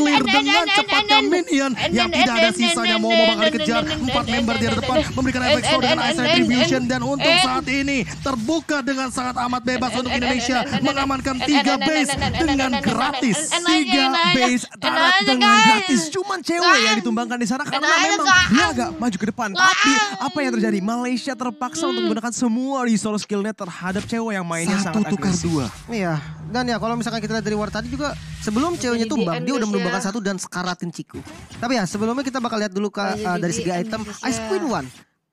Syukur dengan cepat Minion Ian yang tidak ada sisanya mau bakal dikejar. Empat member di depan memberikan efek show dengan ice retribution dan untuk saat ini terbuka dengan sangat amat bebas untuk Indonesia mengamankan tiga base dengan gratis. Tiga base tarat dengan gratis. Cuman cewek yang ditumbangkan di sana karena memang dia agak maju ke depan. Tapi apa yang terjadi? Malaysia terpaksa untuk menggunakan semua resource skillnya terhadap cewek yang mainnya sangat agresif. Satu tukar dua. Iya. Dan ya kalau misalkan kita lihat dari war tadi juga sebelum ceweknya tumbang dia udah melupakan ya. satu dan sekaratin Ciku. Tapi ya sebelumnya kita bakal lihat dulu kak uh, dari segi item Ice ya. Queen One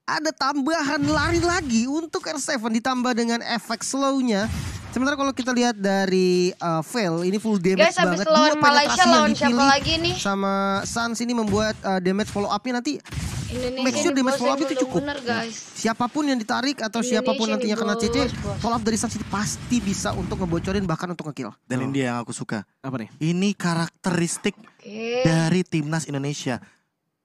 ada tambahan lari lagi untuk R7 ditambah dengan efek slow-nya. Sementara kalau kita lihat dari uh, eh, Veil ini full damage Guys, banget. Guys, lawan Malaysia lawan siapa lagi nih? Sama Sans ini membuat uh, damage follow up-nya nanti make sure damage follow up itu cukup. Siapapun yang ditarik atau siapapun nantinya kena CC, follow up dari Sun City pasti bisa untuk ngebocorin bahkan untuk ngekill. Dan ini dia yang aku suka. Apa nih? Ini karakteristik dari timnas Indonesia.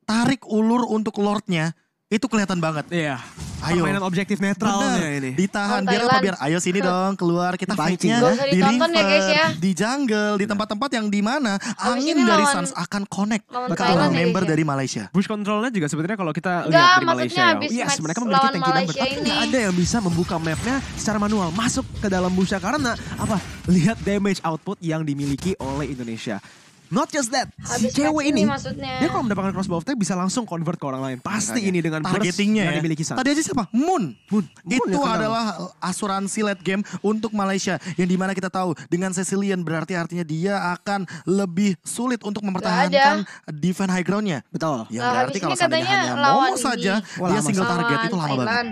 Tarik ulur untuk lordnya itu kelihatan banget. Iya. Ayo. Permainan objektif netral. Bener. ini. Ditahan biar apa biar ayo sini dong keluar kita fightnya. ya. Di river, ya guys ya. di jungle, di tempat-tempat yang di mana angin dari lawan, Suns akan connect ke ya, member ya, dari Malaysia. Bush controlnya juga sebenarnya kalau kita Nggak, lihat dari Malaysia. Ya. Iya, sebenarnya Yes, mereka memiliki tanki number tapi nggak ada yang bisa membuka mapnya secara manual masuk ke dalam busha ya. karena apa? Lihat damage output yang dimiliki oleh Indonesia. Not just that, Habis si cewek ini, maksudnya. dia kalau mendapatkan crossbow of bisa langsung convert ke orang lain. Pasti ini dengan targetingnya ya. dimiliki saat Tadi aja siapa? Moon. Moon. Moon Itu ya, adalah asuransi late game untuk Malaysia yang dimana kita tahu dengan Cecilian berarti artinya dia akan lebih sulit untuk mempertahankan defense high groundnya. Betul. Ya nah, berarti kalau seandainya hanya Momo saja Wah, dia single lawan target itu lama banget.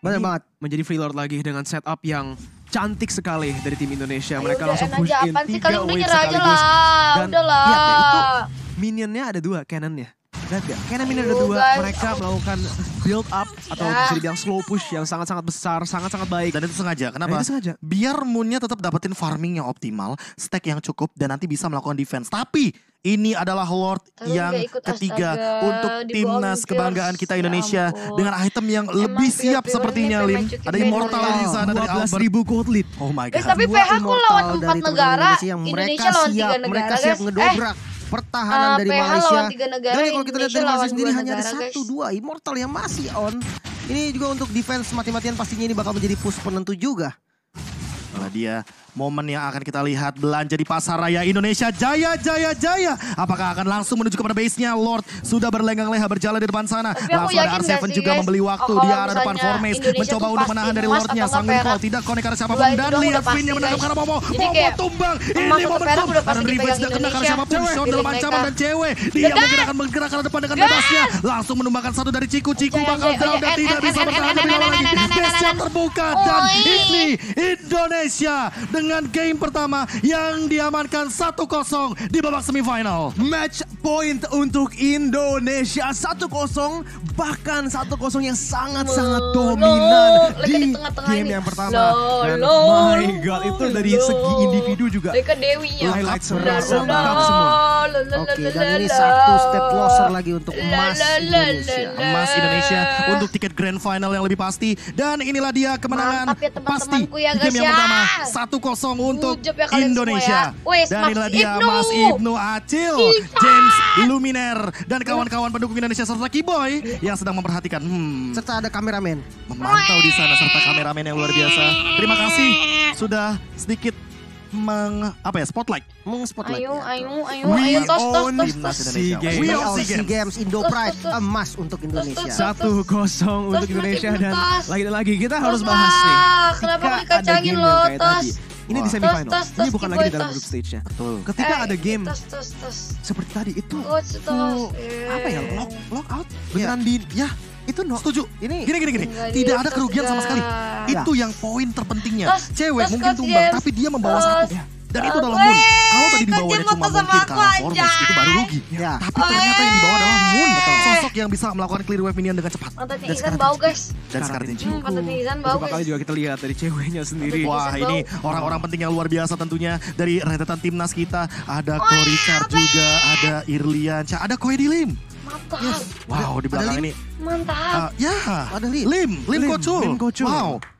Banyak banget. Menjadi free lord lagi dengan setup yang cantik sekali dari tim Indonesia. Nah, Mereka langsung push in tiga wave sekaligus. Dan Canonnya ada dua, Canonnya. Lihat gak? Canon ini ada dua, mereka melakukan build up atau ah. bisa dibilang slow push yang sangat-sangat besar, sangat-sangat baik. Dan itu sengaja, kenapa? Dan itu sengaja. Biar Moonnya tetap dapetin farming yang optimal, stack yang cukup, dan nanti bisa melakukan defense. Tapi ini adalah Lord Tapi yang ketiga astaga, untuk timnas kebanggaan kita ya Indonesia ya dengan item yang Emang lebih siap sepertinya Lim. Ada immortal di sana dari Albert. ribu gold lead. Oh my god. tapi PH aku lawan empat negara, Indonesia, mereka lawan siap, tiga negara. Mereka siap ngedobrak. Eh Pertahanan uh, dari PH Malaysia. Dan kalau kita lihat dari Malaysia sendiri hanya ada satu dua immortal yang masih on. Ini juga untuk defense mati-matian pastinya ini bakal menjadi push penentu juga. Malah dia momen yang akan kita lihat belanja di pasar raya Indonesia. Jaya, jaya, jaya. Apakah akan langsung menuju kepada base-nya? Lord sudah berlenggang leha berjalan di depan sana. langsung ada R7 sih, juga guys. membeli waktu. Oh, Dia arah depan Formes. Mencoba untuk menahan dari Lordnya. Sanggup call. Tidak konek karena siapapun. Dan lihat yang menangkap karena Momo. Momo tumbang. Ini momentum. Dan Riven tidak kena karena siapapun. Sean dalam ancaman dan cewek. Dia menggerakkan menggerakkan ke depan dengan bebasnya. Langsung menumbangkan satu dari Ciku. Ciku bakal down dan tidak bisa bertahan lebih lama lagi. Base terbuka. Dan ini Indonesia dengan dengan game pertama yang diamankan 1-0 di babak semifinal. Match point untuk Indonesia 1-0 bahkan 1-0 yang sangat-sangat dominan Leka di, tengah-tengah game ini. yang pertama. Lo, Dan lo, my god, itu dari segi individu juga. Leka dewinya. Highlight semua, semua. Oke, dan ini satu step closer lagi untuk emas Indonesia. Emas Indonesia untuk tiket grand final yang lebih pasti. Dan inilah dia kemenangan ya, pasti ya, game yang ya. pertama. Satu kosong untuk Indonesia. dan inilah dia Mas Ibnu Acil, James ah. Luminer, dan kawan-kawan pendukung Indonesia serta Kiboy yang sedang memperhatikan. Hmm. Serta ada kameramen memantau di sana sana serta kameramen yang luar biasa. Terima kasih sudah sedikit meng apa ya spotlight meng spotlight ayo ya. ayo ayo we ayo tos tos tos tos sea games. we own sea games Indo Pride emas untuk Indonesia satu kosong untuk Indonesia dan lagi lagi kita harus bahas nih kenapa dikacangin loh tos ini di semifinal. Tos, tos, ini bukan lagi di dalam grup stage-nya. Ketika eh, ada game seperti tadi itu tos, apa ya lock lock out beneran ya. di ya itu no. Setuju. Ini gini gini gini. tidak ada kerugian sama sekali. Itu yang poin terpentingnya. Los, Cewek mungkin tumbang tapi dia membawa satu. Dan itu adalah moon. Kalau tadi dibawanya cuma mungkin kalah Transformers itu baru rugi. Ya. Tapi ternyata yang dibawa adalah moon. Betul. Sosok yang bisa melakukan clear wave minion dengan cepat. dan sekarang bau guys. Dan sekarang ini Hmm, beberapa kali juga kita lihat dari ceweknya sendiri. Wah ini orang-orang penting yang luar biasa tentunya. Dari rentetan timnas kita. Ada Korikar juga. Ada Irlian. Ada Koedilim. Yes. Wow di belakang ini Mantap. Uh, ya, ada Lim. Lim, Lim Kocul. Lim Kocul. Wow.